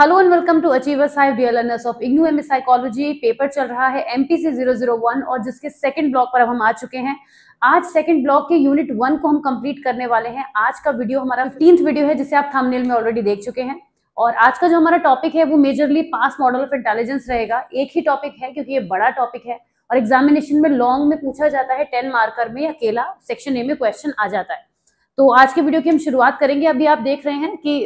Hello and welcome to Achiever Hive dear learners of IGNOU M psychology paper चल रहा है MPC से 001 और जिसके सेकंड ब्लॉक पर अब हम आ चुके हैं आज सेकंड ब्लॉक के यूनिट वन को हम कंप्लीट करने वाले हैं आज का वीडियो हमारा फिफ्टींथ वीडियो है जिसे आप थंबनेल में ऑलरेडी देख चुके हैं और आज का जो हमारा टॉपिक है वो majorly PASS model of intelligence रहेगा एक ही टॉपिक है क्योंकि ये बड़ा टॉपिक है और एग्जामिनेशन में लॉन्ग में पूछा जाता है टेन मार्कर में अकेला सेक्शन ए में क्वेश्चन आ जाता है तो आज के वीडियो की हम शुरुआत करेंगे अभी आप देख रहे हैं कि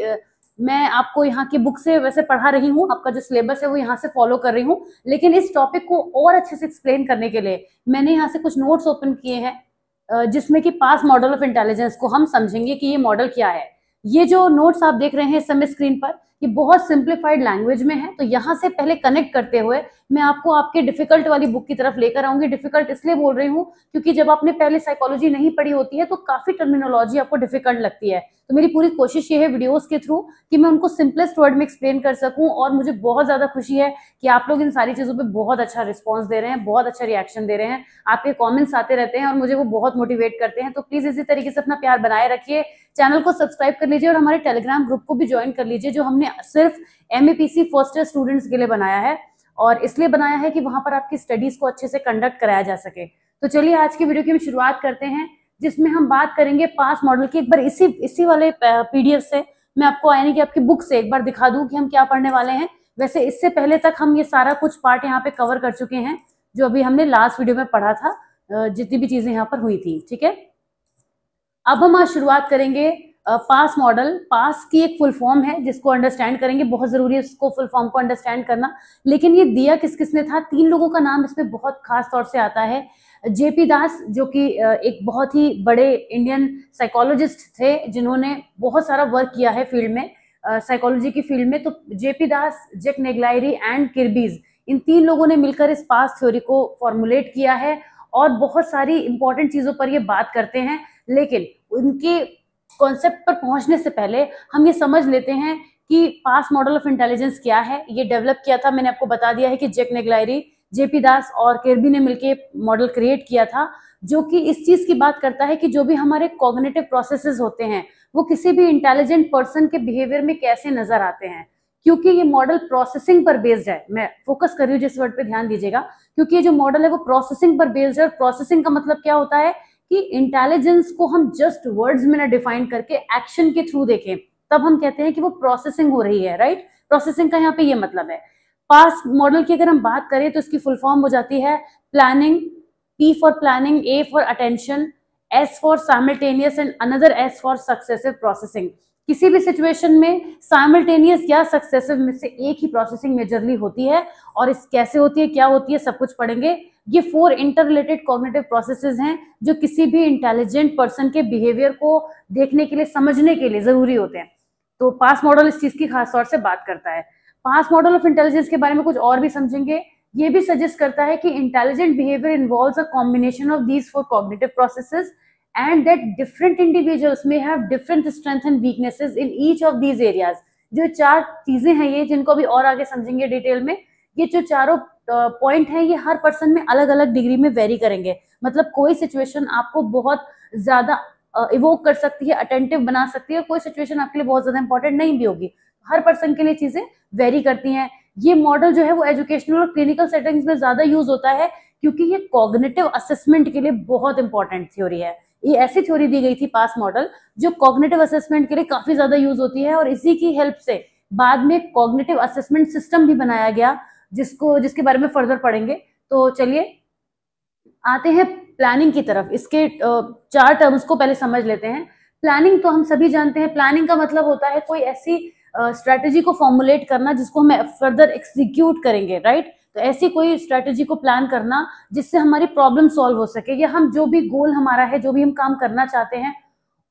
मैं आपको यहाँ की बुक से वैसे पढ़ा रही हूँ आपका जो सिलेबस है वो यहाँ से फॉलो कर रही हूँ लेकिन इस टॉपिक को और अच्छे से एक्सप्लेन करने के लिए मैंने यहाँ से कुछ नोट्स ओपन किए हैं जिसमें कि पास मॉडल ऑफ इंटेलिजेंस को हम समझेंगे कि ये मॉडल क्या है ये जो नोट्स आप देख रहे हैं इस समय स्क्रीन पर ये बहुत सिंप्लीफाइड लैंग्वेज में है तो यहाँ से पहले कनेक्ट करते हुए मैं आपको आपके डिफिकल्ट वाली बुक की तरफ लेकर आऊंगी डिफिकल्ट इसलिए बोल रही हूँ क्योंकि जब आपने पहले साइकोलॉजी नहीं पढ़ी होती है तो काफी टर्मिनोलॉजी आपको डिफिकल्ट लगती है तो मेरी पूरी कोशिश ये है वीडियोस के थ्रू कि मैं उनको सिंपलेस्ट वर्ड में एक्सप्लेन कर सकूं और मुझे बहुत ज्यादा खुशी है कि आप लोग इन सारी चीजों पे बहुत अच्छा रिस्पांस दे रहे हैं बहुत अच्छा रिएक्शन दे रहे हैं आपके कमेंट्स आते रहते हैं और मुझे वो बहुत मोटिवेट करते हैं तो प्लीज इसी तरीके से अपना प्यार बनाए रखिए चैनल को सब्सक्राइब कर लीजिए और हमारे टेलीग्राम ग्रुप को भी ज्वाइन कर लीजिए जो हमने सिर्फ एमएपीसी फर्स्ट ईयर स्टूडेंट्स के लिए बनाया है और इसलिए बनाया है कि वहां पर आपकी स्टडीज को अच्छे से कंडक्ट कराया जा सके तो चलिए आज की वीडियो की हम शुरुआत करते हैं जिसमें हम बात करेंगे पास मॉडल की एक बार इसी इसी वाले पीडीएफ से मैं आपको यानी कि आपकी बुक से एक बार दिखा दूं कि हम क्या पढ़ने वाले हैं वैसे इससे पहले तक हम ये सारा कुछ पार्ट यहाँ पे कवर कर चुके हैं जो अभी हमने लास्ट वीडियो में पढ़ा था जितनी भी चीजें यहाँ पर हुई थी ठीक है अब हम आज शुरुआत करेंगे पास मॉडल पास की एक फुल फॉर्म है जिसको अंडरस्टैंड करेंगे बहुत ज़रूरी है उसको फुल फॉर्म को अंडरस्टैंड करना लेकिन ये दिया किस किसने था तीन लोगों का नाम इसमें बहुत खास तौर से आता है जेपी दास जो कि एक बहुत ही बड़े इंडियन साइकोलॉजिस्ट थे जिन्होंने बहुत सारा वर्क किया है फील्ड में साइकोलॉजी की फील्ड में तो जेपी दास जेक नेगलायरी एंड किरबीज इन तीन लोगों ने मिलकर इस पास थ्योरी को फॉर्मुलेट किया है और बहुत सारी इंपॉर्टेंट चीज़ों पर ये बात करते हैं लेकिन उनके कॉन्सेप्ट पर पहुंचने से पहले हम ये समझ लेते हैं कि पास मॉडल ऑफ इंटेलिजेंस क्या है ये डेवलप किया था मैंने आपको बता दिया है कि जेक नेगलायरी जेपी दास और केरबी ने मिलकर मॉडल क्रिएट किया था जो कि इस चीज की बात करता है कि जो भी हमारे कॉग्नेटिव प्रोसेस होते हैं वो किसी भी इंटेलिजेंट पर्सन के बिहेवियर में कैसे नजर आते हैं क्योंकि ये मॉडल प्रोसेसिंग पर बेस्ड है मैं फोकस कर रही हूँ जिस वर्ड पे ध्यान दीजिएगा क्योंकि ये जो मॉडल है वो प्रोसेसिंग पर बेस्ड है और प्रोसेसिंग का मतलब क्या होता है कि इंटेलिजेंस को हम जस्ट वर्ड्स में ना डिफाइन करके एक्शन के थ्रू देखें तब हम कहते हैं कि वो प्रोसेसिंग हो रही है राइट प्रोसेसिंग का यहाँ पे ये मतलब है पास मॉडल की अगर हम बात करें तो इसकी फुल फॉर्म हो जाती है planning P for planning A for attention S for simultaneous and another S for successive processing किसी भी सिचुएशन में साइमल्टेनियस या सक्सेसिव में से एक ही प्रोसेसिंग मेजरली होती है और इस कैसे होती है क्या होती है सब कुछ पढ़ेंगे ये four inter related cognitive processes हैं जो किसी भी इंटेलिजेंट पर्सन के बिहेवियर को देखने के लिए समझने के लिए जरूरी होते हैं तो पास मॉडल इस चीज की खास तौर से बात करता है पास मॉडल ऑफ इंटेलिजेंस के बारे में कुछ और भी समझेंगे ये भी सजेस्ट करता है कि intelligent behaviour involve a combination of these four cognitive processes and that different individuals में have different strength and weaknesses in each of these areas जो चार चीजें हैं ये जिनको अभी और आगे समझेंगे डिटेल में ये जो चारों पॉइंट तो है ये हर पर्सन में अलग अलग डिग्री में वेरी करेंगे मतलब कोई सिचुएशन आपको बहुत ज़्यादा इवोक कर सकती है अटेंटिव बना सकती है कोई सिचुएशन आपके लिए बहुत ज़्यादा इंपॉर्टेंट नहीं भी होगी हर पर्सन के लिए चीज़ें वेरी करती हैं ये मॉडल जो है वो एजुकेशनल और क्लिनिकल सेटिंग्स में ज़्यादा यूज होता है क्योंकि ये कॉग्नेटिव असेसमेंट के लिए बहुत इंपॉर्टेंट थ्योरी है ये ऐसी थ्योरी दी गई थी पास मॉडल जो कॉग्नेटिव असेसमेंट के लिए काफ़ी ज़्यादा यूज होती है और इसी की हेल्प से बाद में कॉग्नेटिव असेसमेंट सिस्टम भी बनाया गया जिसको जिसके बारे में फर्दर पढ़ेंगे तो चलिए आते हैं प्लानिंग की तरफ इसके चार टर्म्स को पहले समझ लेते हैं प्लानिंग तो हम सभी जानते हैं प्लानिंग का मतलब होता है कोई ऐसी स्ट्रेटेजी को फॉर्मुलेट करना जिसको हम फर्दर एक्सिक्यूट करेंगे राइट तो ऐसी कोई स्ट्रेटेजी को प्लान करना जिससे हमारी प्रॉब्लम सॉल्व हो सके या हम जो भी गोल हमारा है जो भी हम काम करना चाहते हैं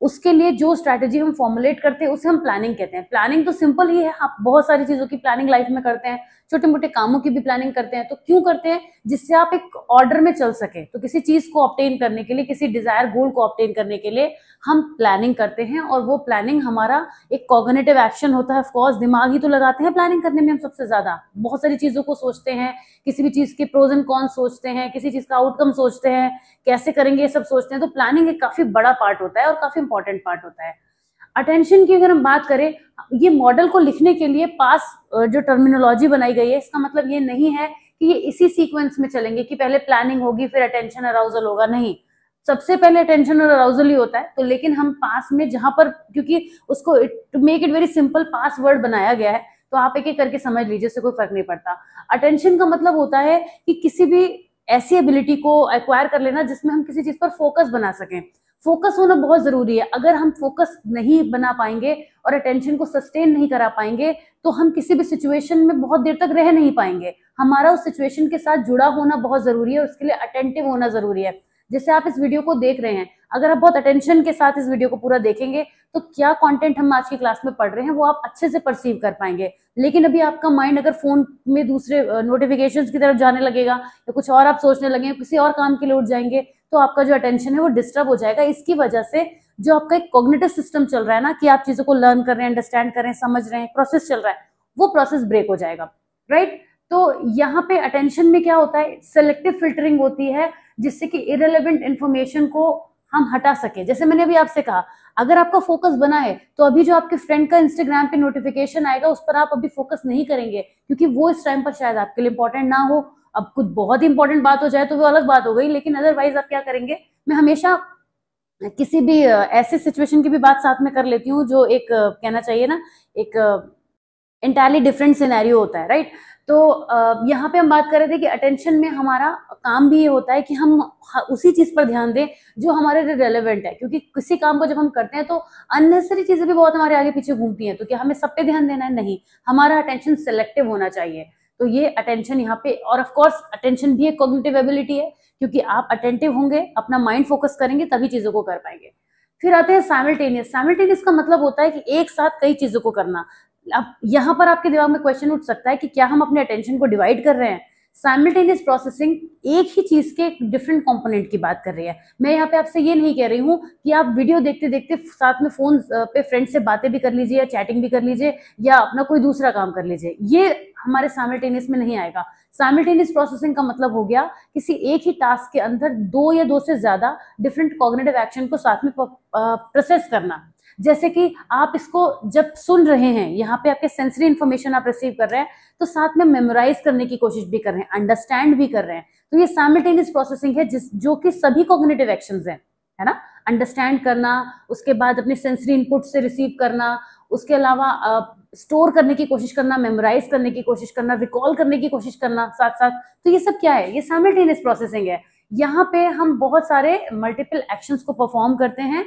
उसके लिए जो स्ट्रेटेजी हम फॉर्मुलेट करते हैं उसे हम प्लानिंग कहते हैं प्लानिंग तो सिंपल ही है आप बहुत सारी चीज़ों की प्लानिंग लाइफ में करते हैं छोटे मोटे कामों की भी प्लानिंग करते हैं तो क्यों करते हैं जिससे आप एक ऑर्डर में चल सके तो किसी चीज को ऑप्टेन करने के लिए किसी डिजायर गोल को ऑप्टेन करने के लिए हम प्लानिंग करते हैं और वो प्लानिंग हमारा एक कॉगनेटिव एक्शन होता है ऑफकोर्स दिमाग ही तो लगाते हैं प्लानिंग करने में हम सबसे ज्यादा बहुत सारी चीजों को सोचते हैं किसी भी चीज के प्रोज एंड कॉन्स सोचते हैं किसी चीज का आउटकम सोचते हैं कैसे करेंगे ये सब सोचते हैं तो प्लानिंग एक काफी बड़ा पार्ट होता है और काफी इंपॉर्टेंट पार्ट होता है अटेंशन की अगर हम बात करें ये मॉडल को लिखने के लिए पास जो टर्मिनोलॉजी बनाई गई है इसका मतलब ये नहीं है कि ये इसी सीक्वेंस में चलेंगे कि पहले प्लानिंग होगी फिर अटेंशन अराउजल होगा नहीं सबसे पहले अटेंशन और अराउजल ही होता है तो लेकिन हम पास में जहां पर क्योंकि उसको to make it very simple PASS word बनाया गया है तो आप एक एक करके समझ लीजिए उससे कोई फर्क नहीं पड़ता अटेंशन का मतलब होता है कि किसी भी ऐसी एबिलिटी को एक्वायर कर लेना जिसमें हम किसी चीज पर फोकस बना सकें फोकस होना बहुत जरूरी है अगर हम फोकस नहीं बना पाएंगे और अटेंशन को सस्टेन नहीं करा पाएंगे तो हम किसी भी सिचुएशन में बहुत देर तक रह नहीं पाएंगे हमारा उस सिचुएशन के साथ जुड़ा होना बहुत जरूरी है और उसके लिए अटेंटिव होना जरूरी है जैसे आप इस वीडियो को देख रहे हैं अगर आप बहुत अटेंशन के साथ इस वीडियो को पूरा देखेंगे तो क्या कंटेंट हम आज की क्लास में पढ़ रहे हैं वो आप अच्छे से परसीव कर पाएंगे लेकिन अभी आपका माइंड अगर फोन में दूसरे नोटिफिकेशन की तरफ जाने लगेगा या कुछ और आप सोचने लगे किसी और काम के लिए उठ जाएंगे तो आपका जो अटेंशन है वो डिस्टर्ब हो जाएगा इसकी वजह से जो आपका एक कॉग्नेटिव सिस्टम चल रहा है ना कि आप चीजों को लर्न कर रहे हैं अंडरस्टैंड कर रहे हैं समझ रहे हैं प्रोसेस चल रहा है वो प्रोसेस ब्रेक हो जाएगा राइट तो यहाँ पे अटेंशन में क्या होता है सेलेक्टिव फिल्टरिंग होती है जिससे कि इरेलीवेंट इन्फॉर्मेशन को हम हटा सके जैसे मैंने अभी आपसे कहा अगर आपका फोकस बना है तो अभी जो आपके फ्रेंड का इंस्टाग्राम पे नोटिफिकेशन आएगा उस पर आप अभी फोकस नहीं करेंगे क्योंकि वो इस टाइम पर शायद आपके लिए इंपॉर्टेंट ना हो अब कुछ बहुत ही इंपॉर्टेंट बात हो जाए तो वो अलग बात हो गई लेकिन अदरवाइज आप क्या करेंगे मैं हमेशा किसी भी ऐसे सिचुएशन की भी बात साथ में कर लेती हूँ जो एक कहना चाहिए ना एक इंटायरली डिफरेंट सिनेरियो होता है राइट तो यहाँ पे हम बात कर रहे थे कि अटेंशन में हमारा काम भी ये होता है कि हम उसी चीज़ पर ध्यान दें जो हमारे लिए रेलिवेंट है क्योंकि किसी काम को जब हम करते हैं तो अननेसेसरी चीज़ें भी बहुत हमारे आगे पीछे घूमती हैं तो क्या हमें सब पे ध्यान देना है नहीं हमारा अटेंशन सेलेक्टिव होना चाहिए तो ये अटेंशन यहाँ पे और ऑफ कोर्स अटेंशन भी एक कॉग्निटिव एबिलिटी है क्योंकि आप अटेंटिव होंगे अपना माइंड फोकस करेंगे तभी चीजों को कर पाएंगे फिर आते हैं साइमल्टेनियस साइमल्टेनियस का मतलब होता है कि एक साथ कई चीजों को करना अब यहाँ पर आपके दिमाग में क्वेश्चन उठ सकता है कि क्या हम अपने अटेंशन को डिवाइड कर रहे हैं साइमल्टेनियस प्रोसेसिंग एक ही चीज़ के डिफरेंट कंपोनेंट की बात कर रही है मैं यहाँ पे आपसे ये नहीं कह रही हूँ कि आप वीडियो देखते देखते साथ में फ़ोन पे फ्रेंड से बातें भी कर लीजिए या चैटिंग भी कर लीजिए या अपना कोई दूसरा काम कर लीजिए ये हमारे साइमल्टेनियस में नहीं आएगा साइमल्टेनियस प्रोसेसिंग का मतलब हो गया किसी एक ही टास्क के अंदर दो या दो से ज़्यादा डिफरेंट कॉग्नेटिव एक्शन को साथ में प्रोसेस करना जैसे कि आप इसको जब सुन रहे हैं यहाँ पे आपके सेंसरी इन्फॉर्मेशन आप रिसीव कर रहे हैं तो साथ में मेमोराइज करने की कोशिश भी कर रहे हैं अंडरस्टैंड भी कर रहे हैं तो ये साइमल्टेनियस प्रोसेसिंग है जिस जो कि सभी कॉग्निटिव एक्शन है है ना अंडरस्टैंड करना उसके बाद अपने सेंसरी इनपुट से रिसीव करना उसके अलावा स्टोर uh, करने की कोशिश करना मेमोराइज करने की कोशिश करना रिकॉल करने की कोशिश करना साथ साथ तो ये सब क्या है ये साइमल्टेनियस प्रोसेसिंग है यहाँ पे हम बहुत सारे मल्टीपल एक्शंस को परफॉर्म करते हैं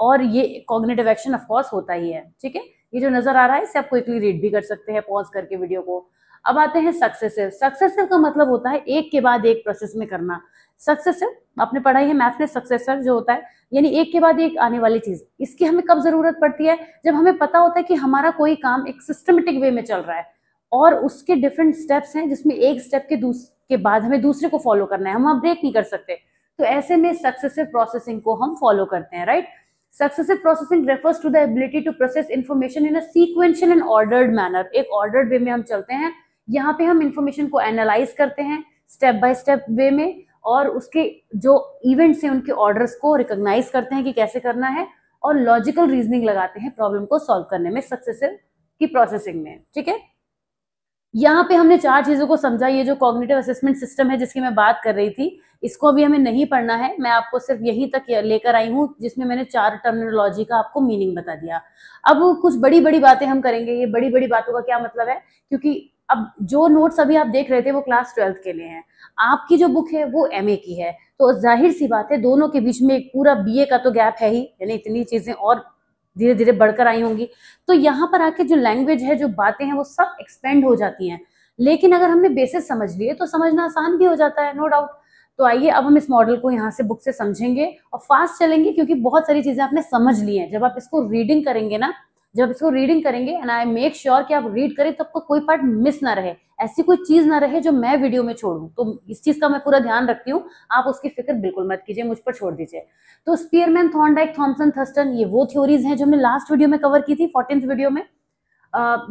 और ये कॉग्नेटिव एक्शन ऑफकोर्स होता ही है ठीक है ये जो नजर आ रहा है इसे आप क्विकली रीड भी कर सकते हैं पॉज करके वीडियो को अब आते हैं सक्सेसिव सक्सेसिव का मतलब होता है एक के बाद एक प्रोसेस में करना सक्सेसिव आपने पढ़ाई है मैथ में सक्सेसर जो होता है यानी एक के बाद एक आने वाली चीज इसकी हमें कब जरूरत पड़ती है जब हमें पता होता है कि हमारा कोई काम एक सिस्टमेटिक वे में चल रहा है और उसके डिफरेंट स्टेप्स हैं जिसमें एक स्टेप के के बाद हमें दूसरे को फॉलो करना है हम आप ब्रेक नहीं कर सकते तो ऐसे में सक्सेसिव प्रोसेसिंग को हम फॉलो करते हैं right successive processing refers to the ability to process information in a sequential and ordered manner एक ऑर्डर्ड वे में हम चलते हैं यहाँ पे हम इन्फॉर्मेशन को एनालाइज करते हैं स्टेप बाय स्टेप वे में और उसके जो इवेंट्स हैं उनके ऑर्डर्स को रिकोगनाइज करते हैं कि कैसे करना है और लॉजिकल रीजनिंग लगाते हैं प्रॉब्लम को सॉल्व करने में सक्सेसिव की प्रोसेसिंग में ठीक है यहाँ पे हमने चार चीजों को समझा ये जो कॉग्निटिव असेसमेंट सिस्टम है जिसकी मैं बात कर रही थी इसको अभी हमें नहीं पढ़ना है मैं आपको सिर्फ यहीं तक लेकर आई हूँ जिसमें मैंने चार टर्मिनोलॉजी का आपको मीनिंग बता दिया अब कुछ बड़ी बड़ी बातें हम करेंगे ये बड़ी बड़ी बातों का क्या मतलब है क्योंकि अब जो नोट्स अभी आप देख रहे थे वो क्लास ट्वेल्थ के लिए हैं आपकी जो बुक है वो एम की है तो जाहिर सी बात है दोनों के बीच में एक पूरा बी का तो गैप है ही यानी इतनी चीजें और धीरे धीरे बढ़कर आई होंगी तो यहाँ पर आके जो लैंग्वेज है जो बातें हैं वो सब एक्सपेंड हो जाती हैं लेकिन अगर हमने बेसिस समझ लिए तो समझना आसान भी हो जाता है नो डाउट तो आइए अब हम इस मॉडल को यहाँ से बुक से समझेंगे और फास्ट चलेंगे क्योंकि बहुत सारी चीजें आपने समझ ली हैं जब आप इसको रीडिंग करेंगे ना जब इसको रीडिंग करेंगे एंड आई मेक श्योर कि आप रीड करें तो आपको कोई पार्ट मिस ना रहे ऐसी कोई चीज ना रहे जो मैं वीडियो में छोड़ू तो इस चीज का मैं पूरा ध्यान रखती हूँ आप उसकी फिक्र बिल्कुल मत कीजिए मुझ पर छोड़ दीजिए तो स्पीयरमैन थॉन्डाइक थॉमसन थर्स्टन ये वो थ्योरीज हैं जो हमने लास्ट वीडियो में कवर की थी फोर्टीन वीडियो में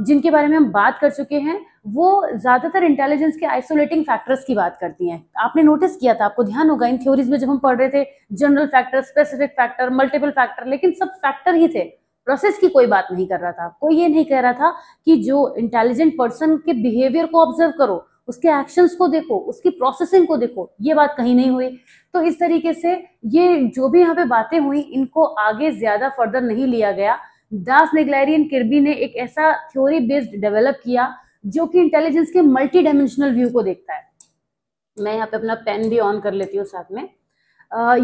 जिनके बारे में हम बात कर चुके हैं वो ज़्यादातर इंटेलिजेंस के आइसोलेटिंग फैक्टर्स की बात करती हैं आपने नोटिस किया था आपको ध्यान होगा इन थ्योरीज में जब हम पढ़ रहे थे general factor specific factor multiple factor लेकिन सब फैक्टर ही थे प्रोसेस की कोई बात नहीं कर रहा था कोई ये नहीं कह रहा था कि जो इंटेलिजेंट पर्सन के बिहेवियर को ऑब्जर्व करो उसके एक्शंस को देखो उसकी प्रोसेसिंग को देखो ये बात कहीं नहीं हुई तो इस तरीके से ये जो भी यहाँ पे बातें हुई इनको आगे ज्यादा फर्दर नहीं लिया गया दास नेगलारियन किरबी ने एक ऐसा थ्योरी बेस्ड डेवलप किया जो कि इंटेलिजेंस के मल्टी डायमेंशनल व्यू को देखता है मैं यहाँ पे अपना पेन भी ऑन कर लेती हूँ साथ में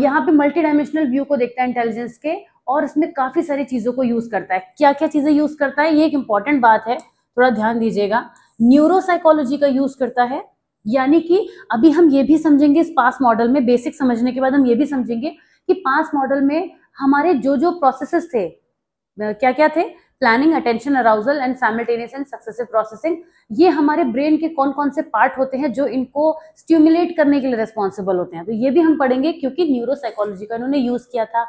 यहाँ पे मल्टी डायमेंशनल व्यू को देखता है इंटेलिजेंस के और इसमें काफ़ी सारी चीज़ों को यूज़ करता है क्या क्या चीज़ें यूज़ करता है ये एक इंपॉर्टेंट बात है थोड़ा ध्यान दीजिएगा न्यूरोसाइकोलॉजी का यूज़ करता है यानी कि अभी हम ये भी समझेंगे इस पास मॉडल में बेसिक समझने के बाद हम ये भी समझेंगे कि पास मॉडल में हमारे जो जो प्रोसेसेस थे क्या क्या थे planning attention arousal and simultaneous and successive processing ये हमारे ब्रेन के कौन कौन से पार्ट होते हैं जो इनको स्टिमुलेट करने के लिए रेस्पॉन्सिबल होते हैं तो ये भी हम पढ़ेंगे क्योंकि न्यूरोसाइकोलॉजी का इन्होंने यूज किया था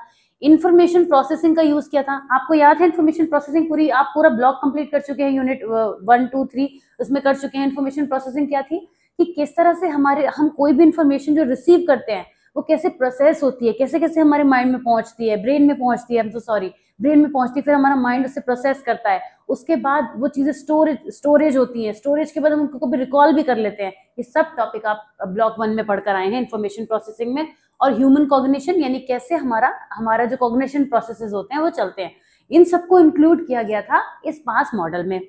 इन्फॉर्मेशन प्रोसेसिंग का यूज किया था आपको याद है इन्फॉर्मेशन प्रोसेसिंग पूरी आप पूरा ब्लॉक कंप्लीट कर चुके हैं यूनिट वन टू थ्री उसमें कर चुके हैं इन्फॉर्मेशन प्रोसेसिंग क्या थी कि किस तरह से हमारे हम कोई भी इन्फॉर्मेशन जो रिसीव करते हैं वो कैसे प्रोसेस होती है कैसे कैसे हमारे माइंड में पहुंचती है ब्रेन में पहुंचती है सॉरी ब्रेन में पहुंचती है फिर हमारा माइंड उसे प्रोसेस करता है उसके बाद वो चीज़ें स्टोरेज स्टोरेज होती है स्टोरेज के बाद हम उनको भी रिकॉल भी कर लेते हैं ये सब टॉपिक आप ब्लॉक वन में पढ़कर आए हैं इन्फॉर्मेशन प्रोसेसिंग में और ह्यूमन कॉग्निशन यानी कैसे हमारा हमारा जो कॉग्निशन प्रोसेसेस होते हैं वो चलते हैं इन सबको इंक्लूड किया गया था इस पास मॉडल में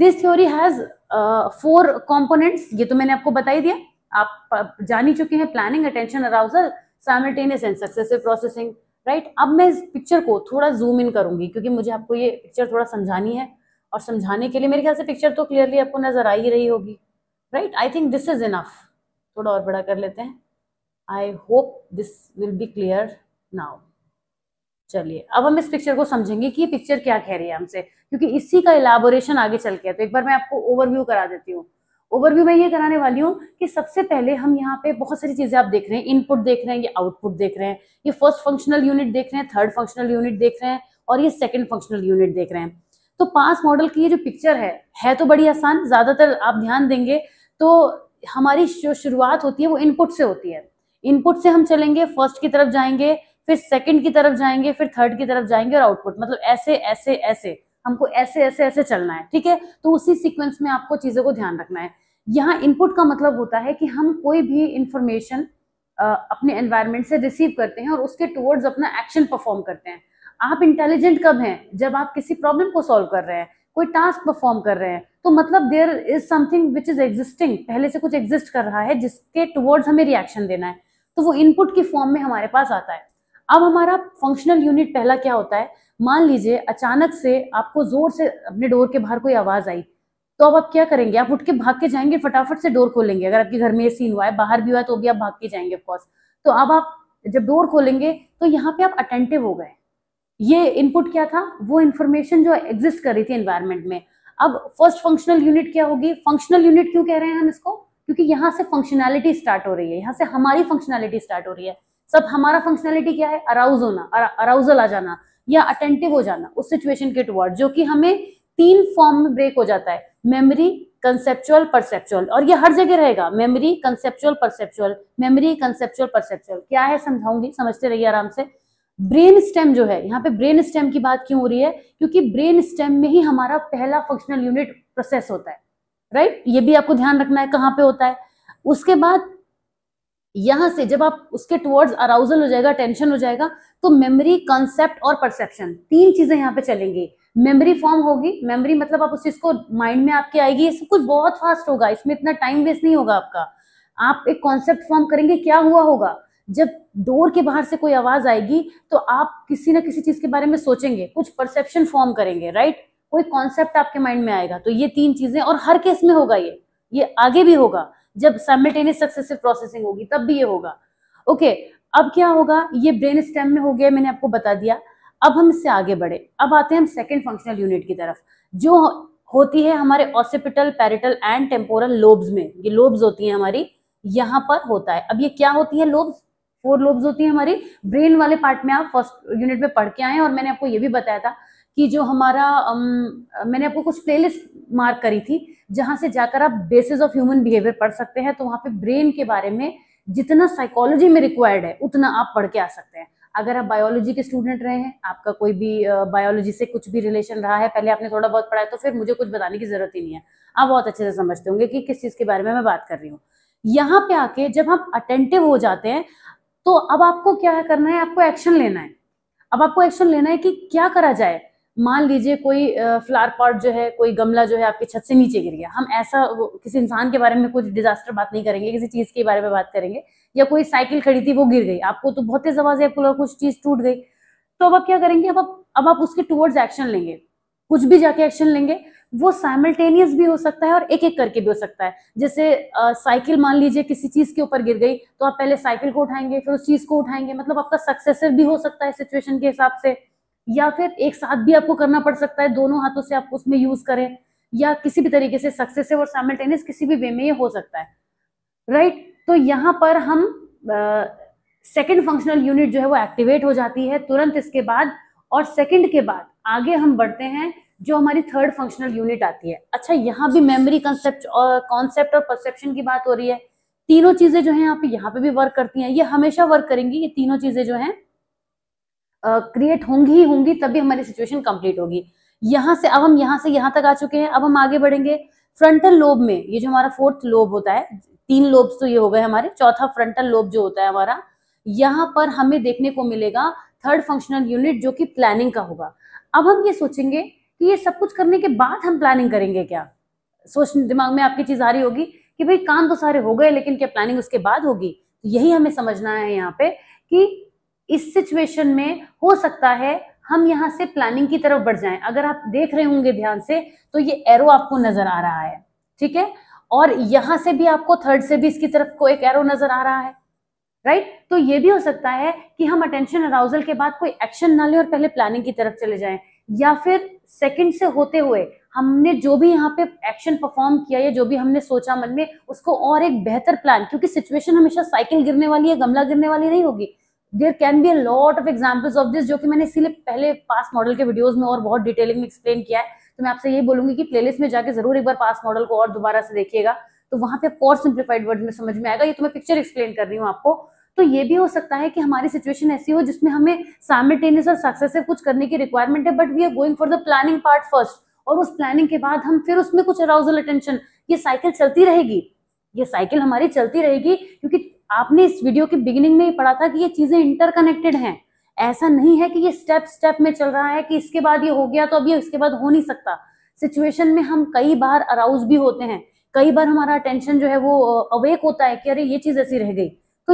this theory has four components ये तो मैंने आपको बताई दिया आप जान ही चुके हैं planning attention arousal simultaneous and successive processing right अब मैं इस पिक्चर को थोड़ा जूम इन करूंगी क्योंकि मुझे आपको ये पिक्चर थोड़ा समझानी है और समझाने के लिए मेरे ख्याल से पिक्चर तो क्लियरली आपको नजर आ ही रही होगी right I think this is enough थोड़ा और बड़ा कर लेते हैं I hope this will be clear now चलिए अब हम इस पिक्चर को समझेंगे कि ये पिक्चर क्या कह रही है हमसे क्योंकि इसी का इलाबोरेशन आगे चल के है तो एक बार मैं आपको ओवरव्यू करा देती हूँ ओवरव्यू मैं ये कराने वाली हूँ कि सबसे पहले हम यहाँ पे बहुत सारी चीजें आप देख रहे हैं इनपुट देख रहे हैं ये आउटपुट देख रहे हैं ये फर्स्ट फंक्शनल यूनिट देख रहे हैं थर्ड फंक्शनल यूनिट देख रहे हैं और ये सेकंड फंक्शनल यूनिट देख रहे हैं तो पांच मॉडल की ये जो पिक्चर है है तो बड़ी आसान ज्यादातर आप ध्यान देंगे तो हमारी जो शुरुआत होती है वो इनपुट से होती है इनपुट से हम चलेंगे फर्स्ट की तरफ जाएंगे फिर सेकंड की तरफ जाएंगे फिर थर्ड की तरफ जाएंगे और आउटपुट मतलब ऐसे ऐसे ऐसे हमको ऐसे ऐसे ऐसे चलना है ठीक है तो उसी सीक्वेंस में आपको चीजों को ध्यान रखना है यहाँ इनपुट का मतलब होता है कि हम कोई भी इंफॉर्मेशन अपने एनवायरमेंट से रिसीव करते हैं और उसके टुवर्ड्स अपना एक्शन परफॉर्म करते हैं आप इंटेलिजेंट कब हैं जब आप किसी प्रॉब्लम को सॉल्व कर रहे हैं कोई टास्क परफॉर्म कर रहे हैं तो मतलब there is something which is existing पहले से कुछ एग्जिस्ट कर रहा है जिसके टुवर्ड्स हमें रिएक्शन देना है तो वो इनपुट के फॉर्म में हमारे पास आता है अब हमारा फंक्शनल यूनिट पहला क्या होता है मान लीजिए अचानक से आपको जोर से अपने डोर के बाहर कोई आवाज आई तो अब आप क्या करेंगे आप उठ के भाग के जाएंगे फटाफट से डोर खोलेंगे अगर आपके घर में ये सीन हुआ है बाहर भी हुआ है तो भी आप भाग के जाएंगे ऑफकोर्स तो अब आप जब डोर खोलेंगे तो यहाँ पे आप अटेंटिव हो गए ये इनपुट क्या था वो इन्फॉर्मेशन जो एग्जिस्ट कर रही थी एनवायरमेंट में अब फर्स्ट फंक्शनल यूनिट क्या होगी फंक्शनल यूनिट क्यों कह रहे हैं हम इसको क्योंकि यहाँ से फंक्शनैलिटी स्टार्ट हो रही है यहाँ से हमारी फंक्शनैलिटी स्टार्ट हो रही है सब हमारा फंक्शनैलिटी क्या है अराउज होना अराउजल आ जाना या अटेंटिव हो जाना उस सिचुएशन के टुवर्ड जो कि हमें तीन फॉर्म में ब्रेक हो जाता है मेमोरी कंसेप्चुअल परसेप्चुअल और ये हर जगह रहेगा memory conceptual perceptual memory conceptual perceptual क्या है समझाऊंगी समझते रहिए आराम से ब्रेन स्टेम जो है यहाँ पे ब्रेन स्टेम की बात क्यों हो रही है क्योंकि ब्रेन स्टेम में ही हमारा पहला फंक्शनल यूनिट प्रोसेस होता है राइट ये भी आपको ध्यान रखना है कहाँ पे होता है उसके बाद यहां से जब आप उसके टुवर्ड्स अराउजल हो जाएगा टेंशन हो जाएगा तो मेमोरी कॉन्सेप्ट और परसेप्शन तीन चीजें यहाँ पे चलेंगी मेमोरी फॉर्म होगी मेमोरी मतलब आप उस चीज को माइंड में आपके आएगी ये सब कुछ बहुत फास्ट होगा इसमें इतना टाइम वेस्ट नहीं होगा आपका आप एक कॉन्सेप्ट फॉर्म करेंगे क्या हुआ होगा जब डोर के बाहर से कोई आवाज आएगी तो आप किसी ना किसी चीज के बारे में सोचेंगे कुछ परसेप्शन फॉर्म करेंगे राइट कोई कॉन्सेप्ट आपके माइंड में आएगा तो ये तीन चीजें और हर केस में होगा ये ये आगे भी होगा जब साइमल्टेनियस सक्सेसिव प्रोसेसिंग होगी तब भी ये होगा ओके अब क्या होगा ये ब्रेन स्टेम में हो गया मैंने आपको बता दिया अब हम इससे आगे बढ़े अब आते हैं हम सेकेंड फंक्शनल यूनिट की तरफ जो होती है हमारे occipital parietal and temporal lobes में ये लोब्स होती है हमारी यहाँ पर होता है अब ये क्या होती है लोब्स फोर लोब्स होती है हमारी ब्रेन वाले पार्ट में आप फर्स्ट यूनिट में पढ़ के आए और मैंने आपको ये भी बताया था कि जो हमारा अम, मैंने आपको कुछ प्लेलिस्ट मार्क करी थी जहां से जाकर आप बेसिस ऑफ ह्यूमन बिहेवियर पढ़ सकते हैं तो वहां पे ब्रेन के बारे में जितना साइकोलॉजी में रिक्वायर्ड है उतना आप पढ़ के आ सकते हैं अगर आप बायोलॉजी के स्टूडेंट रहे हैं आपका कोई भी बायोलॉजी से कुछ भी रिलेशन रहा है पहले आपने थोड़ा बहुत पढ़ा है तो फिर मुझे कुछ बताने की जरूरत ही नहीं है आप बहुत अच्छे से समझते होंगे कि किस चीज के बारे में मैं बात कर रही हूँ यहाँ पे आके जब हम अटेंटिव हो जाते हैं तो अब आपको क्या करना है आपको एक्शन लेना है अब आपको एक्शन लेना है कि क्या करा जाए मान लीजिए कोई फ्लावर पॉट जो है कोई गमला जो है आपकी छत से नीचे गिर गया हम ऐसा किसी इंसान के बारे में कुछ डिजास्टर बात नहीं करेंगे किसी चीज के बारे में बात करेंगे या कोई साइकिल खड़ी थी वो गिर गई आपको तो बहुत तेज आवाज है आपको कुछ चीज टूट गई तो अब आप क्या करेंगे अब आप अब आप उसके टूवर्ड्स एक्शन लेंगे कुछ भी जाके एक्शन लेंगे वो साइमल्टेनियस भी हो सकता है और एक एक करके भी हो सकता है जैसे साइकिल मान लीजिए किसी चीज के ऊपर गिर गई तो आप पहले साइकिल को उठाएंगे फिर उस चीज को उठाएंगे मतलब आपका सक्सेसिव भी हो सकता है सिचुएशन के हिसाब से या फिर एक साथ भी आपको करना पड़ सकता है दोनों हाथों से आप उसमें यूज करें या किसी भी तरीके से सक्सेसिव और साइमल्टेनियस किसी भी वे में ये हो सकता है राइट right? तो यहाँ पर हम सेकेंड फंक्शनल यूनिट जो है वो एक्टिवेट हो जाती है तुरंत इसके बाद और सेकेंड के बाद आगे हम बढ़ते हैं जो हमारी थर्ड फंक्शनल यूनिट आती है अच्छा यहाँ भी मेमोरी कंसेप्ट और कॉन्सेप्ट और परसेप्शन की बात हो रही है तीनों चीजें जो है यहाँ पे यहाँ पे भी वर्क करती हैं ये हमेशा वर्क करेंगी ये तीनों चीजें जो हैं क्रिएट होंगी ही होंगी तभी हमारी सिचुएशन कंप्लीट होगी यहां से अब हम यहां से यहां तक आ चुके हैं अब हम आगे बढ़ेंगे फ्रंटल लोब में ये जो हमारा फोर्थ लोब होता है तीन लोब्स तो ये हो गए हमारे चौथा फ्रंटल लोब जो होता है हमारा यहाँ पर हमें देखने को मिलेगा थर्ड फंक्शनल यूनिट जो कि प्लानिंग का होगा अब हम ये सोचेंगे कि ये सब कुछ करने के बाद हम प्लानिंग करेंगे क्या सोच दिमाग में आपकी चीज आ रही होगी कि भाई काम तो सारे हो गए लेकिन क्या प्लानिंग उसके बाद होगी तो यही हमें समझना है यहाँ पे कि इस सिचुएशन में हो सकता है हम यहां से प्लानिंग की तरफ बढ़ जाएं अगर आप देख रहे होंगे ध्यान से तो ये एरो आपको नजर आ रहा है ठीक है और यहां से भी आपको थर्ड से भी इसकी तरफ को एक एरो नजर आ रहा है राइट right? तो ये भी हो सकता है कि हम अटेंशन अराउजल के बाद कोई एक्शन ना ले और पहले प्लानिंग की तरफ चले जाएं या फिर सेकंड से होते हुए हमने जो भी यहाँ पे एक्शन परफॉर्म किया या जो भी हमने सोचा मन में उसको और एक बेहतर प्लान क्योंकि सिचुएशन हमेशा साइकिल गिरने वाली है गमला गिरने वाली नहीं होगी there can be lot of examples of this जो कि मैंने इसीलिए पहले पास मॉडल के वीडियोज में और बहुत डिटेलिंग में एक्सप्लेन किया है तो मैं आपसे ये बोलूंगी कि प्लेलिस्ट में जाकर जरूर एक बार पास मॉडल को और दोबारा से देखिएगा तो वहां पे और सिंप्लीफाइड वर्ड में समझ में आएगा ये तो मैं पिक्चर एक्सप्लेन कर रही हूँ आपको तो ये भी हो सकता है कि हमारी सिचुएशन ऐसी हो जिसमें हमें साइमल्टेनियस और सक्सेसिव कुछ करने की रिक्वायरमेंट है but we are going for the planning part first और उस प्लानिंग के बाद हम फिर उसमें कुछ अराउजल अटेंशन ये साइकिल चलती रहेगी ये साइकिल हमारी चलती रहेगी क्योंकि आपने इस वीडियो के बिगिनिंग में ही पढ़ा था कि ये चीजें इंटरकनेक्टेड हैं ऐसा नहीं है कि ये स्टेप स्टेप में चल रहा है कि इसके बाद ये हो गया तो अब ये इसके बाद हो नहीं सकता सिचुएशन में हम कई बार अराउज भी होते हैं कई बार हमारा अटेंशन जो है वो अवेक होता है कि अरे ये चीज ऐसी रह गई तो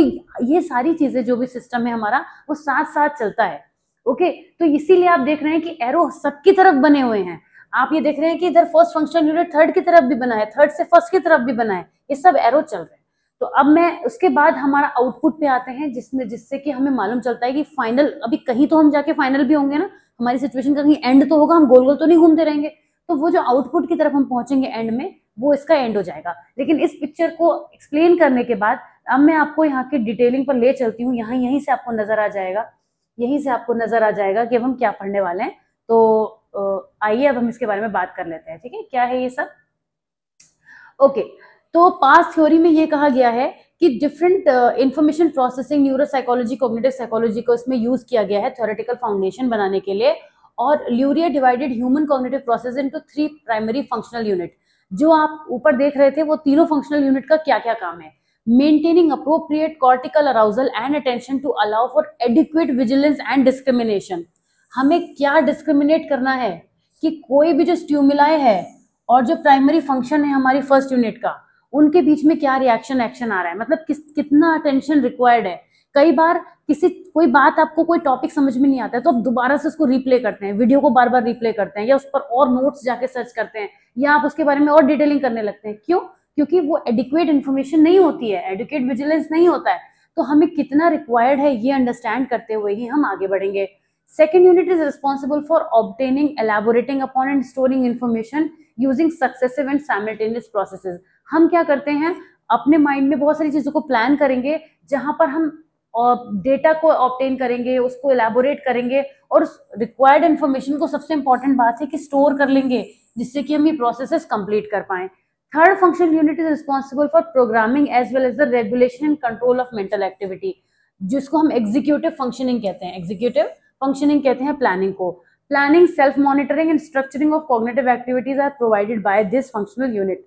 ये सारी चीजें जो भी सिस्टम है हमारा वो साथ साथ चलता है ओके तो इसीलिए आप देख रहे हैं कि एरो सबकी तरफ बने हुए हैं आप ये देख रहे हैं कि इधर फर्स्ट फंक्शन यूनिट थर्ड की तरफ भी बना है थर्ड से फर्स्ट की तरफ भी बना है ये सब एरो चल रहे हैं तो अब मैं उसके बाद हमारा आउटपुट पे आते हैं जिसमें जिससे कि हमें मालूम चलता है कि फाइनल अभी कहीं तो हम जाके फाइनल भी होंगे ना हमारी सिचुएशन का कहीं एंड तो होगा हम गोल गोल तो नहीं घूमते रहेंगे तो वो जो आउटपुट की तरफ हम पहुंचेंगे एंड में वो इसका एंड हो जाएगा लेकिन इस पिक्चर को एक्सप्लेन करने के बाद अब मैं आपको यहाँ की डिटेलिंग पर ले चलती हूँ यहाँ यहीं से आपको नजर आ जाएगा यहीं से आपको नजर आ जाएगा कि अब हम क्या पढ़ने वाले हैं तो आइए अब हम इसके बारे में बात कर लेते हैं ठीक है क्या है ये सब ओके okay. तो पास थ्योरी में ये कहा गया है कि different information processing neuropsychology cognitive psychology को इसमें यूज किया गया है थोरेटिकल फाउंडेशन बनाने के लिए और Luria divided human cognitive process into three primary functional unit जो आप ऊपर देख रहे थे वो तीनों फंक्शनल यूनिट का क्या क्या काम है maintaining appropriate cortical arousal and attention to allow for adequate vigilance and discrimination हमें क्या डिस्क्रिमिनेट करना है कि कोई भी जो स्ट्यूमिलाई है और जो प्राइमरी फंक्शन है हमारी फर्स्ट यूनिट का उनके बीच में क्या रिएक्शन एक्शन आ रहा है मतलब किस कितना अटेंशन रिक्वायर्ड है कई बार किसी कोई बात आपको कोई टॉपिक समझ में नहीं आता है तो आप दोबारा से उसको रिप्ले करते हैं वीडियो को बार बार रिप्ले करते हैं या उस पर और नोट्स जाके सर्च करते हैं या आप उसके बारे में और डिटेलिंग करने लगते हैं क्यों क्योंकि वो एडिक्वेट इन्फॉर्मेशन नहीं होती है एडिकेट विजिलेंस नहीं होता है तो हमें कितना रिक्वायर्ड है ये अंडरस्टैंड करते हुए ही हम आगे बढ़ेंगे second unit is responsible for obtaining elaborating upon and storing information using successive and simultaneous process हम क्या करते हैं अपने माइंड में बहुत सारी चीज़ों को प्लान करेंगे जहां पर हम डेटा को ऑप्टेन करेंगे उसको एलेबोरेट करेंगे और रिक्वायर्ड इंफॉर्मेशन को सबसे इंपॉर्टेंट बात है कि स्टोर कर लेंगे जिससे कि हम ये प्रोसेसेस कंप्लीट कर पाए third function unit is responsible for programming as well as the regulation and control of mental activity जिसको हम एग्जीक्यूटिव फंक्शनिंग कहते हैं एग्जीक्यूटिव फंक्शनिंग कहते हैं प्लानिंग को planning self monitoring and structuring of cognitive activities are provided by this functional unit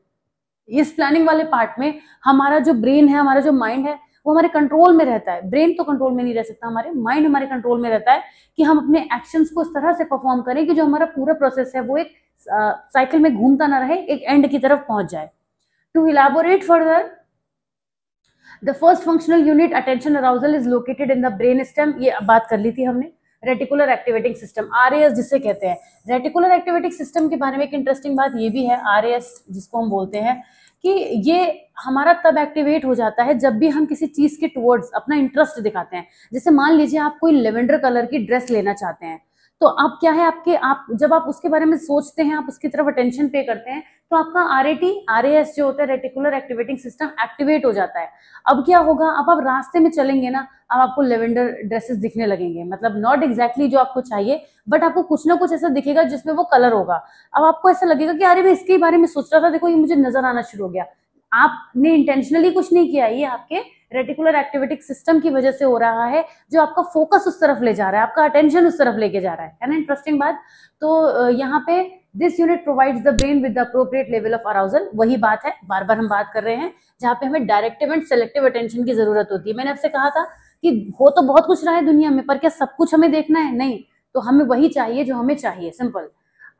इस planning वाले part में हमारा जो ब्रेन है हमारा जो माइंड है वो हमारे कंट्रोल में रहता है ब्रेन तो कंट्रोल में नहीं रह सकता हमारे माइंड हमारे कंट्रोल में रहता है कि हम अपने एक्शंस को इस तरह से परफॉर्म करें कि जो हमारा पूरा प्रोसेस है वो एक साइकिल में घूमता ना रहे एक एंड की तरफ पहुंच जाए to elaborate further the first functional unit attention arousal is located in the brain stem ये बात कर ली थी हमने रेटिकुलर एक्टिवेटिंग सिस्टम आर जिसे कहते हैं रेटिकुलर एक्टिवेटिंग सिस्टम के बारे में एक इंटरेस्टिंग बात ये भी है आर जिसको हम बोलते हैं कि ये हमारा तब एक्टिवेट हो जाता है जब भी हम किसी चीज़ के टुवर्ड्स अपना इंटरेस्ट दिखाते हैं जैसे मान लीजिए आप कोई लेवेंडर कलर की ड्रेस लेना चाहते हैं तो आप क्या है आपके आप जब आप उसके बारे में सोचते हैं आप उसकी तरफ अटेंशन पे करते हैं तो आपका R A T R S जो होता है रेटिकुलर एक्टिवेटिंग सिस्टम एक्टिवेट हो जाता है अब क्या होगा अब आप रास्ते में चलेंगे ना अब आपको लेवेंडर ड्रेसेस दिखने लगेंगे मतलब नॉट एग्जैक्टली जो आपको चाहिए बट आपको कुछ ना कुछ ऐसा दिखेगा जिसमें वो कलर होगा अब आपको ऐसा लगेगा कि अरे मैं इसके बारे में सोच रहा था देखो ये मुझे नजर आना शुरू हो गया आपने इंटेंशनली कुछ नहीं किया ये आपके रेटिकुलर एक्टिवेटिक सिस्टम की वजह से हो रहा है जो आपका फोकस उस तरफ ले जा रहा है आपका अटेंशन उस तरफ लेके जा रहा है है ना इंटरेस्टिंग बात तो यहाँ पे this unit provides the brain with the appropriate level of arousal वही बात है बार बार हम बात कर रहे हैं जहाँ पे हमें डायरेक्टिव एंड सेलेक्टिव अटेंशन की जरूरत होती है मैंने आपसे कहा था कि हो तो बहुत कुछ रहा है दुनिया में पर क्या सब कुछ हमें देखना है नहीं तो हमें वही चाहिए जो हमें चाहिए simple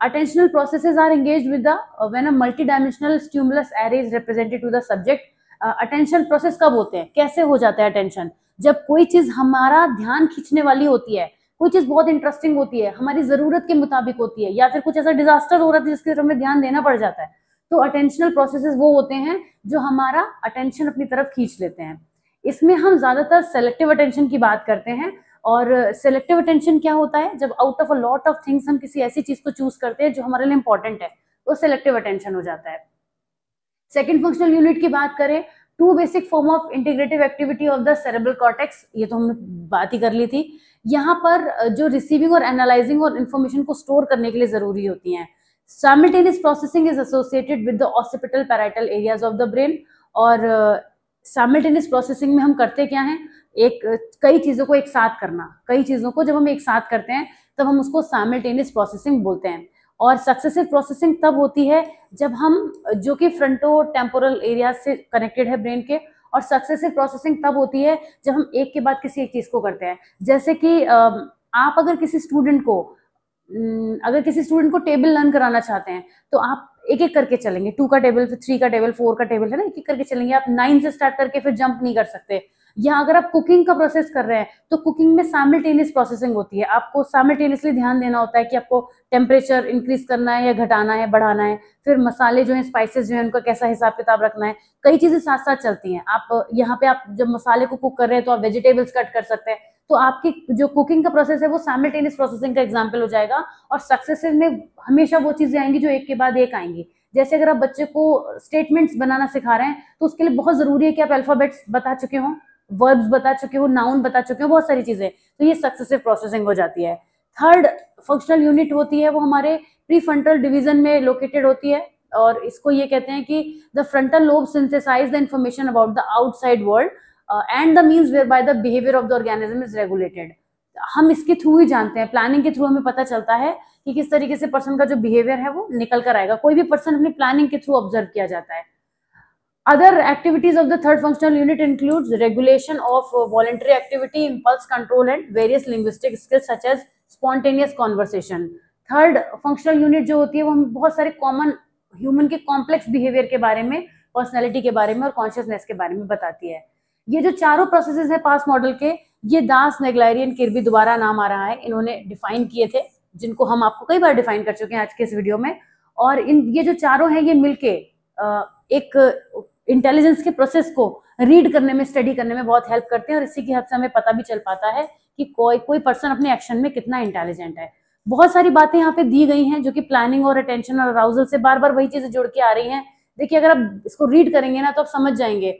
attentional processes are engaged with the when a multi dimensional stimulus array is represented to the subject attention process कब होते हैं कैसे हो जाता है अटेंशन जब कोई चीज हमारा ध्यान खींचने वाली होती है कोई चीज बहुत इंटरेस्टिंग होती है हमारी जरूरत के मुताबिक होती है या फिर कुछ ऐसा डिजास्टर हो रहा है जिसके हमें ध्यान देना पड़ जाता है तो अटेंशनल प्रोसेस वो होते हैं जो हमारा अटेंशन अपनी तरफ खींच लेते हैं इसमें हम ज्यादातर सेलेक्टिव अटेंशन की बात करते हैं और सेलेक्टिव अटेंशन क्या होता है जब out of a lot of things हम किसी ऐसी चीज को चूज करते हैं जो हमारे लिए इंपॉर्टेंट है वो तो सेलेक्टिव अटेंशन हो जाता है सेकेंड फंक्शनल यूनिट की बात करें two basic form of integrative activity of the cerebral cortex ये तो हमने बात ही कर ली थी यहाँ पर जो रिसीविंग और एनालाइजिंग और इन्फॉर्मेशन को स्टोर करने के लिए जरूरी होती हैं simultaneous processing is associated with the occipital parietal areas of the brain और साइमल्टेनियस प्रोसेसिंग में हम करते क्या हैं एक कई चीज़ों को एक साथ करना कई चीज़ों को जब हम एक साथ करते हैं तब हम उसको साइमल्टेनियस प्रोसेसिंग बोलते हैं और सक्सेसिव प्रोसेसिंग तब होती है जब हम जो कि फ्रंटो टेम्पोरल एरिया से कनेक्टेड है ब्रेन के और सक्सेसिव प्रोसेसिंग तब होती है जब हम एक के बाद किसी एक चीज़ को करते हैं जैसे कि आप अगर किसी स्टूडेंट को अगर किसी स्टूडेंट को टेबल लर्न कराना चाहते हैं तो आप एक एक करके चलेंगे टू का टेबल फिर थ्री का टेबल फोर का टेबल है ना एक एक करके चलेंगे आप नाइन से स्टार्ट करके फिर जंप नहीं कर सकते या अगर आप कुकिंग का प्रोसेस कर रहे हैं तो कुकिंग में साइमल्टेनियस प्रोसेसिंग होती है आपको साइमल्टेनियसली ध्यान देना होता है कि आपको टेम्परेचर इंक्रीज करना है या घटाना है बढ़ाना है फिर मसाले जो है स्पाइसेस जो है उनका कैसा हिसाब किताब रखना है कई चीजें साथ साथ चलती हैं आप यहाँ पे आप जब मसाले को कुक कर रहे हैं तो आप वेजिटेबल्स कट कर सकते हैं तो आपकी जो कुकिंग का प्रोसेस है वो साइमल्टेनियस प्रोसेसिंग का एग्जाम्पल हो जाएगा और सक्सेसिव में हमेशा वो चीजें आएंगी जो एक के बाद एक आएंगी जैसे अगर आप बच्चे को स्टेटमेंट्स बनाना सिखा रहे हैं तो उसके लिए बहुत जरूरी है कि आप अल्फाबेट्स बता चुके हों वर्ब्स बता चुके हो नाउन बता चुके हो बहुत सारी चीजें तो ये सक्सेसिव प्रोसेसिंग हो जाती है थर्ड फंक्शनल यूनिट होती है वो हमारे प्री फ्रंटल डिवीजन में लोकेटेड होती है और इसको ये कहते हैं कि the frontal lobe synthesize the information about the outside world and the means whereby the behaviour of the organism is regulated हम इसके थ्रू ही जानते हैं प्लानिंग के थ्रू हमें पता चलता है कि किस तरीके से पर्सन का जो बिहेवियर है वो निकल कर आएगा कोई भी पर्सन अपनी प्लानिंग के थ्रू ऑब्जर्व किया जाता है Other activities of the third functional unit includes regulation of voluntary activity, impulse control and various linguistic skills such as spontaneous conversation. Third functional unit जो होती है वो हम बहुत सारे common human के complex behavior के बारे में personality के बारे में और consciousness के बारे में बताती है ये जो चारों प्रोसेसेस हैं पास मॉडल के ये दास नेगलारियन किरबी दोबारा नाम आ रहा है इन्होंने डिफाइन किए थे जिनको हम आपको कई बार डिफाइन कर चुके हैं आज के इस वीडियो में और इन ये जो चारों हैं ये मिलके एक इंटेलिजेंस के प्रोसेस को रीड करने में स्टडी करने में बहुत हेल्प करते हैं और इसी की हद से हमें पता भी चल पाता है कि कोई कोई पर्सन अपने एक्शन में कितना इंटेलिजेंट है बहुत सारी बातें यहाँ पे दी गई हैं जो कि प्लानिंग और अटेंशन और अराउजल से बार बार वही चीजें जुड़ के आ रही हैं देखिए अगर आप इसको रीड करेंगे ना तो आप समझ जाएंगे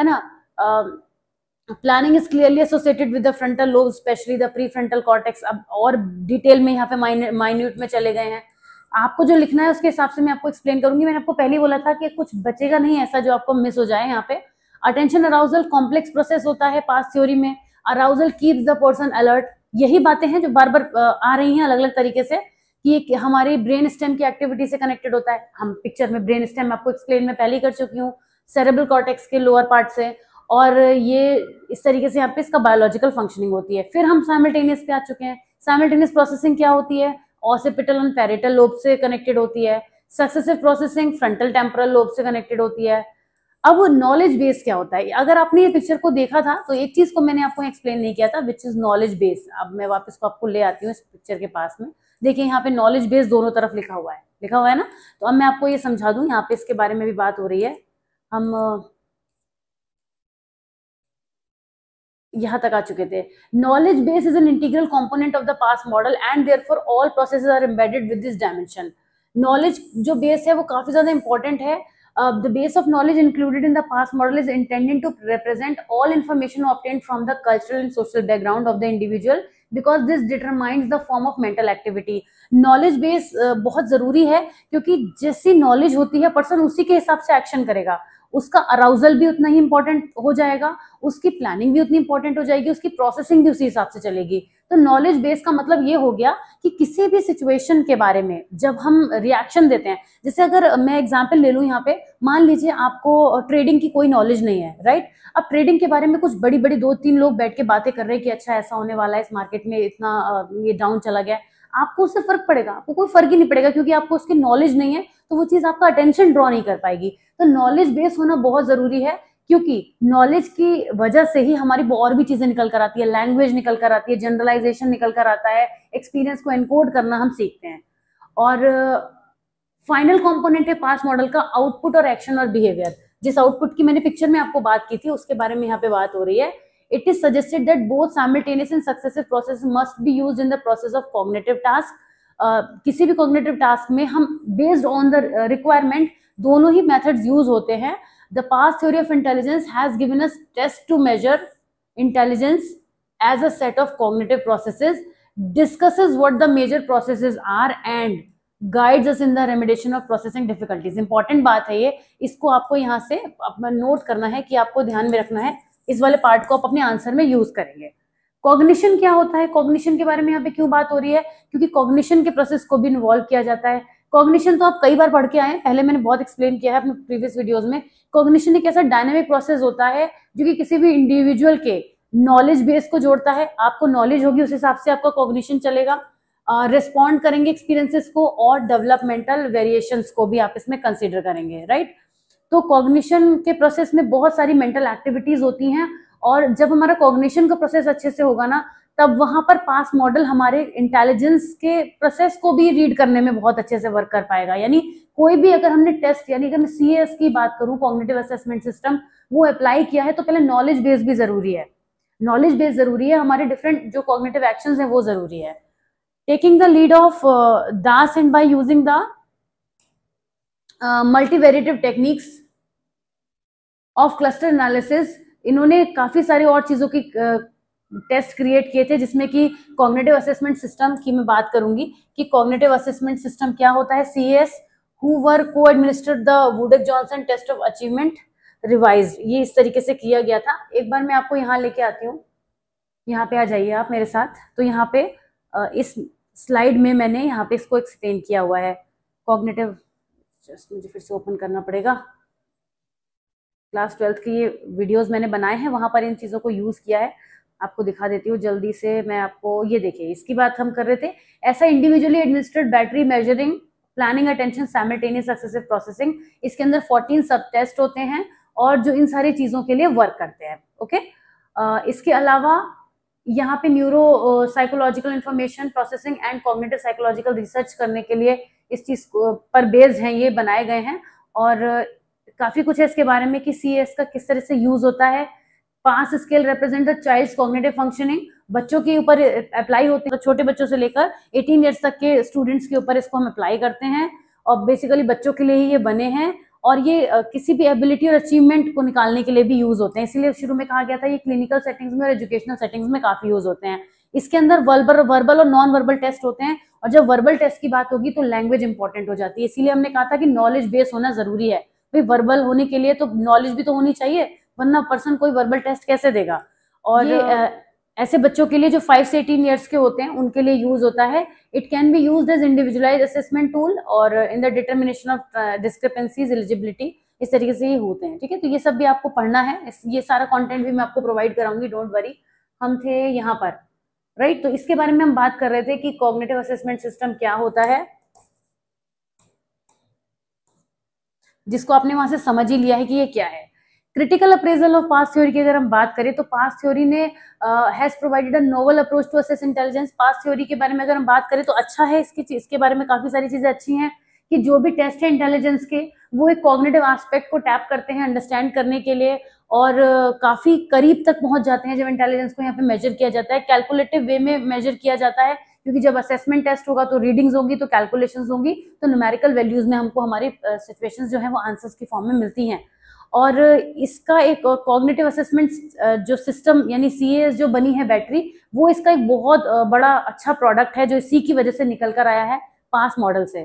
है ना planning is clearly associated with the frontal lobe specially the pre frontal cortex अब और डिटेल में यहाँ पे माइन्यूट में चले गए हैं आपको जो लिखना है उसके हिसाब से मैं आपको एक्सप्लेन करूंगी मैंने आपको पहले बोला था कि कुछ बचेगा नहीं ऐसा जो आपको मिस हो जाए यहाँ pay attention arousal complex process होता है पास थ्योरी में arousal keeps the person alert यही बातें हैं जो बार बार आ रही हैं अलग अलग तरीके से कि हमारे ब्रेन स्टेम की एक्टिविटी से कनेक्टेड होता है हम पिक्चर में ब्रेन स्टेम आपको एक्सप्लेन में पहले कर चुकी हूँ सेरेबल कॉर्टेक्स के लोअर पार्ट से और ये इस तरीके से यहाँ पे इसका बायोलॉजिकल फंक्शनिंग होती है फिर हम साइमल्टेनियस पे आ चुके हैं साइमल्टेनियस प्रोसेसिंग क्या होती है ऑसिपिटल एंड पेरिटल लोब से कनेक्टेड होती है successive processing frontal temporal lobe से कनेक्टेड होती है अब नॉलेज बेस क्या होता है अगर आपने ये पिक्चर को देखा था तो एक चीज को मैंने आपको एक्सप्लेन नहीं किया था विच इज नॉलेज बेस अब मैं वापस को आपको ले आती हूँ इस पिक्चर के पास में देखिए यहाँ पे नॉलेज बेस दोनों तरफ लिखा हुआ है लिखा हुआ है ना तो अब मैं आपको ये समझा दूँ यहाँ पे इसके बारे में भी बात हो रही है हम यहां तक आ चुके थे knowledge base is an integral component of the PASS model and therefore all process are embedded with this dimension knowledge जो बेस है वो काफी ज्यादा इंपॉर्टेंट है the base of knowledge included in the PASS model is intended to represent all information obtained from the cultural and social background of the individual because this determines the form of mental activity knowledge base बहुत ज़रूरी है क्योंकि जैसी knowledge होती है person उसी के हिसाब से एक्शन करेगा उसका अराउजल भी उतना ही इंपॉर्टेंट हो जाएगा उसकी प्लानिंग भी उतनी इंपॉर्टेंट हो जाएगी उसकी प्रोसेसिंग भी उसी हिसाब से चलेगी तो नॉलेज बेस का मतलब ये हो गया कि किसी भी सिचुएशन के बारे में जब हम रिएक्शन देते हैं जैसे अगर मैं एग्जाम्पल ले लू यहाँ पे मान लीजिए आपको ट्रेडिंग की कोई नॉलेज नहीं है राइट अब ट्रेडिंग के बारे में कुछ बड़ी बड़ी दो तीन लोग बैठ के बातें कर रहे हैं कि अच्छा ऐसा होने वाला है इस मार्केट में इतना ये डाउन चला गया है आपको उससे फर्क पड़ेगा आपको कोई फर्क ही नहीं पड़ेगा क्योंकि आपको उसकी नॉलेज नहीं है तो वो चीज़ आपका अटेंशन ड्रॉ नहीं कर पाएगी तो नॉलेज बेस होना बहुत ज़रूरी है क्योंकि नॉलेज की वजह से ही हमारी और भी चीज़ें निकल कर आती है लैंग्वेज निकल कर आती है जनरलाइजेशन निकल कर आता है एक्सपीरियंस को एनकोड करना हम सीखते हैं और फाइनल कंपोनेंट है पास मॉडल का आउटपुट और एक्शन और बिहेवियर जिस आउटपुट की मैंने पिक्चर में आपको बात की थी उसके बारे में यहाँ पे बात हो रही है it is suggested that both simultaneous and successive processes must be used in the process of cognitive task uh, किसी भी कॉग्नेटिव टास्क में हम बेस्ड ऑन द रिक्वायरमेंट दोनों ही मेथड्स यूज होते हैं the PASS theory of intelligence has given us test to measure intelligence as a set of cognitive processes discusses what the major processes are and guides us in the remediation of processing difficulties important baat hai ye isko aapko yahan se अपना note करना है कि आपको ध्यान में रखना है इस वाले पार्ट को आप अपने आंसर में यूज करेंगे कॉग्निशन क्या होता है कॉग्निशन के बारे में यहाँ पे क्यों बात हो रही है क्योंकि कॉग्निशन के प्रोसेस को भी इन्वॉल्व किया जाता है कॉग्निशन तो आप कई बार पढ़ के आए पहले मैंने बहुत एक्सप्लेन किया है अपने प्रीवियस वीडियोस में कॉग्निशन एक ऐसा डायनेमिक प्रोसेस होता है जो कि किसी भी इंडिविजुअल के नॉलेज बेस को जोड़ता है आपको नॉलेज होगी उस हिसाब से आपका कॉग्निशन चलेगा रिस्पॉन्ड uh, करेंगे एक्सपीरियंसेस को और डेवलपमेंटल वेरिएशंस को भी आप इसमें कंसिडर करेंगे राइट right? तो कॉग्निशन के प्रोसेस में बहुत सारी मेंटल एक्टिविटीज होती हैं और जब हमारा कॉग्निशन का प्रोसेस अच्छे से होगा ना तब वहां पर पास मॉडल हमारे इंटेलिजेंस के प्रोसेस को भी रीड करने में बहुत अच्छे से वर्क कर पाएगा यानी कोई भी अगर हमने टेस्ट यानी अगर मैं सी की बात करूँ कॉग्निटिव असेसमेंट सिस्टम वो अप्लाई किया है तो पहले नॉलेज बेस भी जरूरी है नॉलेज बेस जरूरी है हमारे डिफरेंट जो कॉग्निटिव एक्शन है वो जरूरी है taking the lead of Das and by using the multivariate techniques of cluster analysis इन्होंने काफ़ी सारी और चीज़ों की टेस्ट क्रिएट किए थे जिसमें कि कॉग्नेटिव असेसमेंट सिस्टम की मैं बात करूंगी कि कॉग्नेटिव असेसमेंट सिस्टम क्या होता है सी एस हु वर को administer the Woodcock Johnson test of achievement revise ये इस तरीके से किया गया था एक बार मैं आपको यहाँ लेके आती हूँ यहाँ पे आ जाइए आप मेरे साथ तो यहाँ पे इस स्लाइड में मैंने यहाँ पे इसको एक्सप्लेन किया हुआ है कॉग्नेटिव जस्ट मुझे फिर से ओपन करना पड़ेगा क्लास ट्वेल्थ की ये वीडियोस मैंने बनाए हैं वहां पर इन चीज़ों को यूज़ किया है आपको दिखा देती हूँ जल्दी से मैं आपको ये देखिए इसकी बात हम कर रहे थे ऐसा individually administered battery measuring planning attention simultaneous successive processing इसके अंदर 14 सब टेस्ट होते हैं और जो इन सारी चीज़ों के लिए वर्क करते हैं ओके इसके अलावा यहाँ पे neuro psychological information processing and cognitive psychological research करने के लिए इस चीज़ को पर बेस्ड हैं ये बनाए गए हैं और काफ़ी कुछ है इसके बारे में कि सी का किस तरह से यूज़ होता है पांच scale represent the child cognitive functioning बच्चों के ऊपर अप्लाई होते हैं तो छोटे बच्चों से लेकर 18 इयर्स तक के स्टूडेंट्स के ऊपर इसको हम अप्लाई करते हैं और बेसिकली बच्चों के लिए ही ये बने हैं और ये किसी भी एबिलिटी और अचीवमेंट को निकालने के लिए भी यूज होते हैं इसीलिए शुरू में कहा गया था ये क्लिनिकल सेटिंग्स में और एजुकेशनल सेटिंग्स में काफी यूज होते हैं इसके अंदर वर्बल वर्बल और नॉन वर्बल टेस्ट होते हैं और जब वर्बल टेस्ट की बात होगी तो लैंग्वेज इंपॉर्टेंट हो जाती है इसीलिए हमने कहा था कि नॉलेज बेस होना जरूरी है भाई वर्बल होने के लिए तो नॉलेज भी तो होनी चाहिए वरना पर्सन कोई वर्बल टेस्ट कैसे देगा और आ, ऐसे बच्चों के लिए जो फाइव से एटीन ईयर्स के होते हैं उनके लिए यूज होता है it can be use as individualize assessment tool और in the determination of discrepancies eligibility इस तरीके से ही होते हैं ठीक है तो ये सब भी आपको पढ़ना है ये सारा कंटेंट भी मैं आपको प्रोवाइड कराऊंगी डोंट वरी हम थे यहाँ पर राइट तो इसके बारे में हम बात कर रहे थे कि कॉग्नेटिव असेसमेंट सिस्टम क्या होता है जिसको आपने वहां से समझ ही लिया है कि ये क्या है critical appraisal of PASS theory की अगर हम बात करें तो पास थ्योरी ने has provided a novel approach to assess intelligence PASS theory के बारे में अगर हम बात करें तो अच्छा है इसकी इसके बारे में काफी सारी चीजें अच्छी हैं कि जो भी टेस्ट है इंटेलिजेंस के वो एक कॉग्नेटिव एस्पेक्ट को टैप करते हैं अंडरस्टैंड करने के लिए और काफ़ी करीब तक पहुंच जाते हैं जब इंटेलिजेंस को यहाँ पे मेजर किया जाता है कैलकुलेटिव वे में मेजर किया जाता है क्योंकि जब असेसमेंट टेस्ट होगा तो रीडिंग्स होगी तो कैलकुलेशन होंगी तो न्यूमेरिकल वैल्यूज तो में हमको हमारी सिचुएशन जो है वो आंसर्स की फॉर्म में मिलती हैं और इसका एक कॉग्निटिव असेसमेंट जो सिस्टम यानी सी जो बनी है बैटरी वो इसका एक बहुत बड़ा अच्छा प्रोडक्ट है जो इसी की वजह से निकल कर आया है पास मॉडल से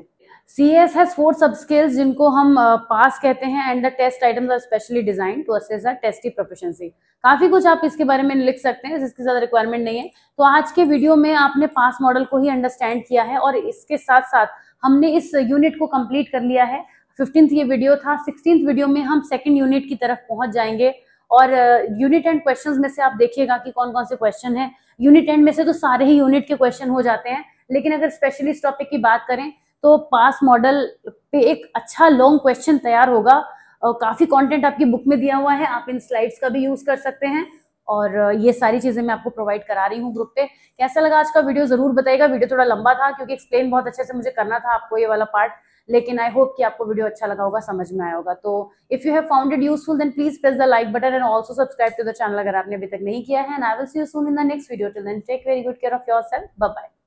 C S has four sub skills जिनको हम पास uh, कहते हैं and the test items are specially design to assess are testee proficiency काफी कुछ आप इसके बारे में लिख सकते हैं जिसकी ज्यादा रिक्वायरमेंट नहीं है तो आज के वीडियो में आपने पास मॉडल को ही अंडरस्टैंड किया है और इसके साथ साथ हमने इस यूनिट को कंप्लीट कर लिया है फिफ्टींथ ये वीडियो था सिक्सटींथ वीडियो में हम सेकेंड यूनिट की तरफ पहुंच जाएंगे और यूनिट एंड क्वेश्चंस में से आप देखिएगा कि कौन कौन से क्वेश्चन है यूनिट एंड में से तो सारे ही यूनिट के क्वेश्चन हो जाते हैं लेकिन अगर स्पेशलिस्ट टॉपिक की बात करें तो पास मॉडल पे एक अच्छा लॉन्ग क्वेश्चन तैयार होगा और काफ़ी कंटेंट आपकी बुक में दिया हुआ है आप इन स्लाइड्स का भी यूज़ कर सकते हैं और ये सारी चीज़ें मैं आपको प्रोवाइड करा रही हूँ ग्रुप पे कैसा लगा आज का वीडियो ज़रूर बताएगा वीडियो थोड़ा लंबा था क्योंकि एक्सप्लेन बहुत अच्छे से मुझे करना था आपको ये वाला पार्ट लेकिन आई होप कि आपको वीडियो अच्छा लगा होगा समझ में आया होगा तो if you have founded useful then please press the like button and also subscribe to the channel अगर आपने अभी तक नहीं किया है and I will see you soon in the next video till then take very good care of yourself bye